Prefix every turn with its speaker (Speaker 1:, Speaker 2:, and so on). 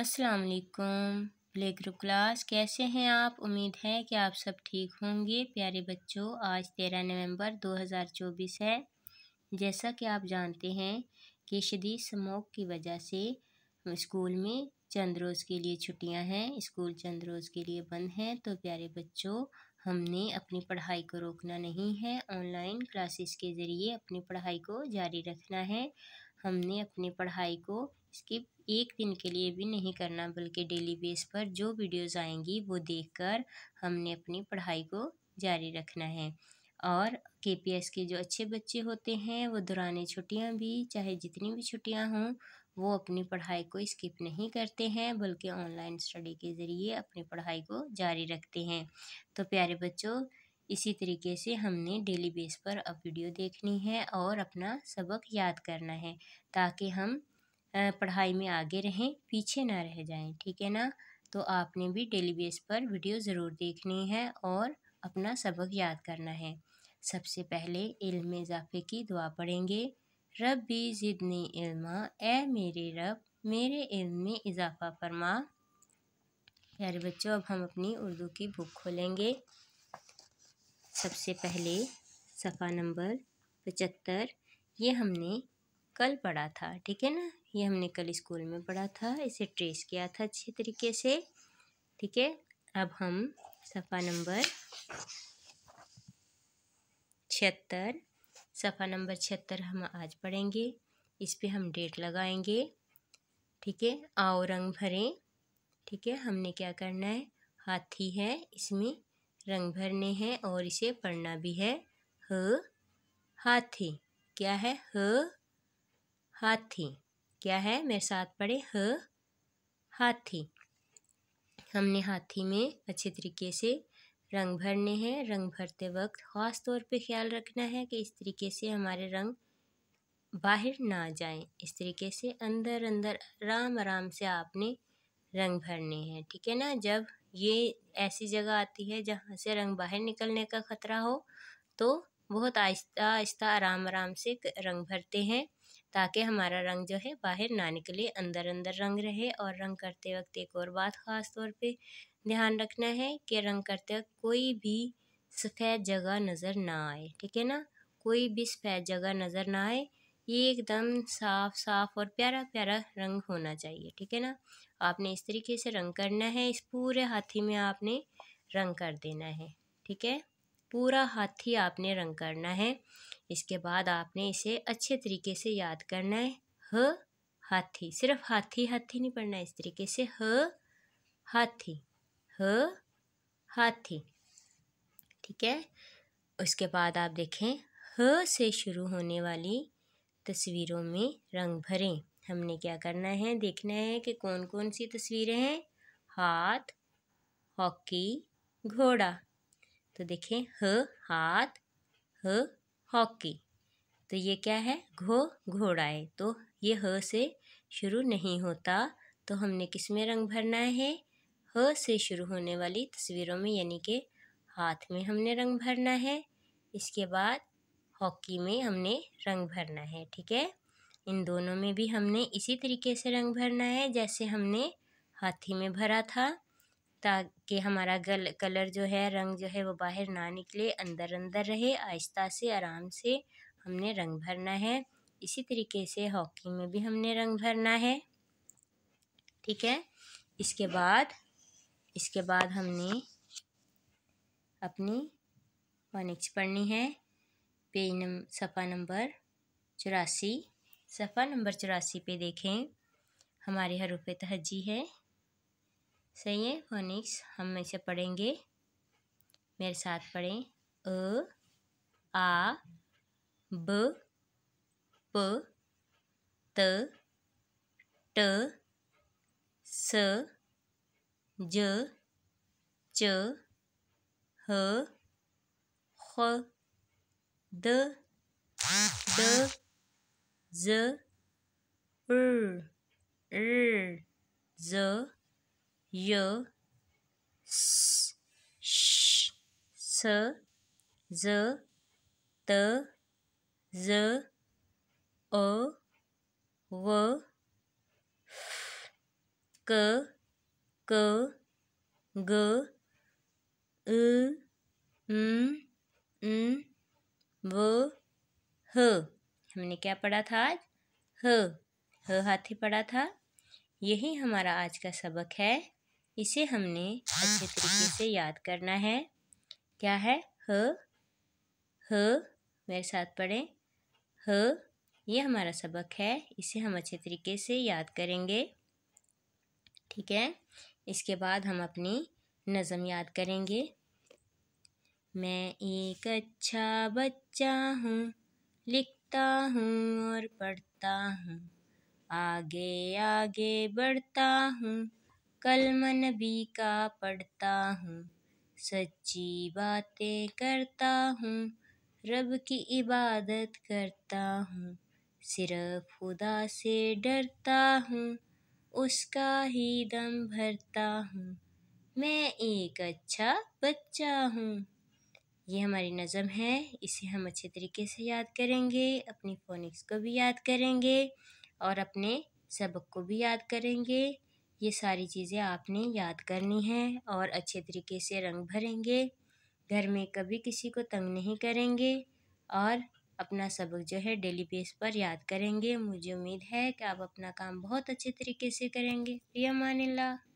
Speaker 1: अस्सलाम वालेकुम क्लास कैसे हैं आप उम्मीद है कि आप सब ठीक होंगे प्यारे बच्चों आज तेरह नवंबर 2024 है जैसा कि आप जानते हैं कि शदीद स्मोक की वजह से स्कूल में चंद रोज़ के लिए छुट्टियां हैं स्कूल चंद रोज़ के लिए बंद हैं तो प्यारे बच्चों हमने अपनी पढ़ाई को रोकना नहीं है ऑनलाइन क्लासेस के ज़रिए अपनी पढ़ाई को जारी रखना है हमने अपनी पढ़ाई को स्किप एक दिन के लिए भी नहीं करना बल्कि डेली बेस पर जो वीडियोस आएंगी वो देखकर हमने अपनी पढ़ाई को जारी रखना है और के पी एस के जो अच्छे बच्चे होते हैं वो दुराने छुट्टियाँ भी चाहे जितनी भी छुट्टियाँ हों वो अपनी पढ़ाई को स्किप नहीं करते हैं बल्कि ऑनलाइन स्टडी के ज़रिए अपनी पढ़ाई को जारी रखते हैं तो प्यारे बच्चों इसी तरीके से हमने डेली बेस पर अब वीडियो देखनी है और अपना सबक याद करना है ताकि हम पढ़ाई में आगे रहें पीछे ना रह जाएं ठीक है ना तो आपने भी डेली बेस पर वीडियो ज़रूर देखनी है और अपना सबक याद करना है सबसे पहले इल्म इजाफे की दुआ पढ़ेंगे रब भी ज़िदनी इल्मा ए मेरे रब मेरे इल्म में इजाफ़ा फरमा यार बच्चों अब हम अपनी उर्दू की बुक खोलेंगे सबसे पहले सफ़ा नंबर पचहत्तर ये हमने कल पढ़ा था ठीक है ना ये हमने कल स्कूल में पढ़ा था इसे ट्रेस किया था अच्छे तरीके से ठीक है अब हम सफ़ा नंबर छिहत्तर सफ़ा नंबर छिहत्तर हम आज पढ़ेंगे इस पर हम डेट लगाएंगे ठीक है आओ रंग भरें ठीक है हमने क्या करना है हाथी है इसमें रंग भरने हैं और इसे पढ़ना भी है ह हाथी क्या है ह हाथी क्या है मेरे साथ पढ़े ह हाथी हमने हाथी में अच्छे तरीके से रंग भरने हैं रंग भरते वक्त ख़ास तौर पे ख्याल रखना है कि इस तरीके से हमारे रंग बाहर ना जाएं इस तरीके से अंदर अंदर आराम आराम से आपने रंग भरने हैं ठीक है ना जब ये ऐसी जगह आती है जहाँ से रंग बाहर निकलने का ख़तरा हो तो बहुत आहिस्ता आहिस्ता आराम आराम से रंग भरते हैं ताकि हमारा रंग जो है बाहर ना निकले अंदर अंदर रंग रहे और रंग करते वक्त एक और बात ख़ास तौर पे ध्यान रखना है कि रंग करते वक्त कोई भी सफ़ेद जगह नज़र ना आए ठीक है ना कोई भी सफ़ेद जगह नज़र ना आए ये एकदम साफ साफ और प्यारा प्यारा रंग होना चाहिए ठीक है ना आपने इस तरीके से रंग करना है इस पूरे हाथी में आपने रंग कर देना है ठीक है पूरा हाथी आपने रंग करना है इसके बाद आपने इसे अच्छे तरीके से याद करना है ह हाथी सिर्फ हाथी हाथी नहीं पढ़ना इस तरीके से ह हाथी ह हाथी ठीक है उसके बाद आप देखें ह से शुरू होने वाली तस्वीरों में रंग भरें हमने क्या करना है देखना है कि कौन कौन सी तस्वीरें हैं हाथ हॉकी घोड़ा तो देखें ह हाथ ह हॉकी तो ये क्या है घो घोड़ा है तो ये ह से शुरू नहीं होता तो हमने किस में रंग भरना है ह से शुरू होने वाली तस्वीरों में यानी कि हाथ में हमने रंग भरना है इसके बाद हॉकी में हमने रंग भरना है ठीक है इन दोनों में भी हमने इसी तरीके से रंग भरना है जैसे हमने हाथी में भरा था ताकि हमारा गल कलर जो है रंग जो है वो बाहर ना निकले अंदर अंदर रहे आहिस्ता से आराम से हमने रंग भरना है इसी तरीके से हॉकी में भी हमने रंग भरना है ठीक है इसके बाद इसके बाद हमने अपनी वनिक्स पढ़नी है पेज नम सफ़ा नंबर चौरासी सफ़ा नंबर चौरासी पे देखें हमारे हरूफ तहजी है सही है फोनिक्स हम इसे पढ़ेंगे मेरे साथ पढ़ें अ आ ब
Speaker 2: प त ट स ज च ह ख the, the, the, er, er, the, y, s, sh, s, the, the, the, o, v, f, k, k, g, u,
Speaker 1: n, n, n. व ह हमने क्या पढ़ा था आज ह ह हाथी पढ़ा था यही हमारा आज का सबक है इसे हमने अच्छे तरीके से याद करना है क्या है ह ह मेरे साथ पढ़ें ह ये हमारा सबक है इसे हम अच्छे तरीके से याद करेंगे ठीक है इसके बाद हम अपनी नज़म याद करेंगे मैं एक अच्छा बच्चा हूँ लिखता हूँ और पढ़ता हूँ आगे आगे बढ़ता हूँ मन भी का पढ़ता हूँ सच्ची बातें करता हूँ रब की इबादत करता हूँ सिर्फ खुदा से डरता हूँ उसका ही दम भरता हूँ मैं एक अच्छा बच्चा हूँ ये हमारी नज़म है इसे हम अच्छे तरीके से याद करेंगे अपनी फोनिक्स को भी याद करेंगे और अपने सबक को भी याद करेंगे ये सारी चीज़ें आपने याद करनी है और अच्छे तरीके से रंग भरेंगे घर में कभी किसी को तंग नहीं करेंगे और अपना सबक जो है डेली बेस पर याद करेंगे मुझे उम्मीद है कि आप अपना काम बहुत अच्छे तरीके से करेंगे प्रिया ला